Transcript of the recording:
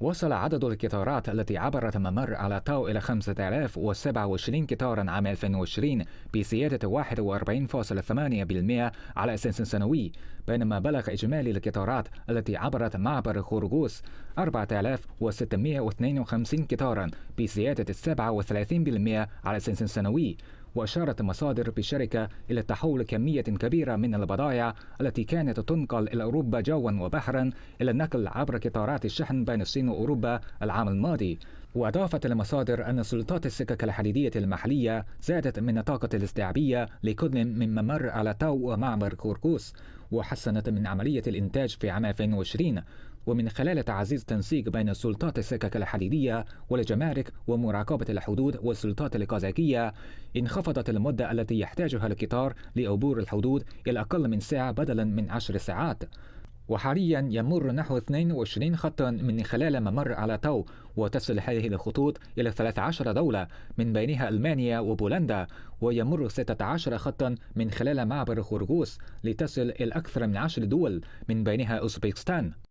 وصل عدد القطارات التي عبرت ممر على تاو إلى 5027 قطارا عام 2020 بزيادة 41.8% على أساس سنوي بينما بلغ إجمالي القطارات التي عبرت معبر خورغوس 4652 قطارا بزيادة 37% على أساس سنوي وأشارت مصادر بالشركة إلى تحول كمية كبيرة من البضائع التي كانت تنقل إلى أوروبا جوا وبحرا إلى النقل عبر قطارات الشحن بين الصين وأوروبا العام الماضي وأضافت المصادر أن سلطات السكك الحديدية المحلية زادت من الطاقة الاستيعابية لكل من ممر على تو ومعبر كوركوس وحسنت من عملية الإنتاج في عام 2020 ومن خلال تعزيز تنسيق بين سلطات السكك الحديدية والجمارك ومراقبة الحدود والسلطات الكازاكية انخفضت المدة التي يحتاجها القطار لعبور الحدود إلى أقل من ساعة بدلا من عشر ساعات وحاليا يمر نحو 22 خطا من خلال ممر على تو وتصل هذه الخطوط إلى 13 دولة من بينها ألمانيا وبولندا ويمر 16 خطا من خلال معبر خرغوس لتصل إلى أكثر من 10 دول من بينها أوزبكستان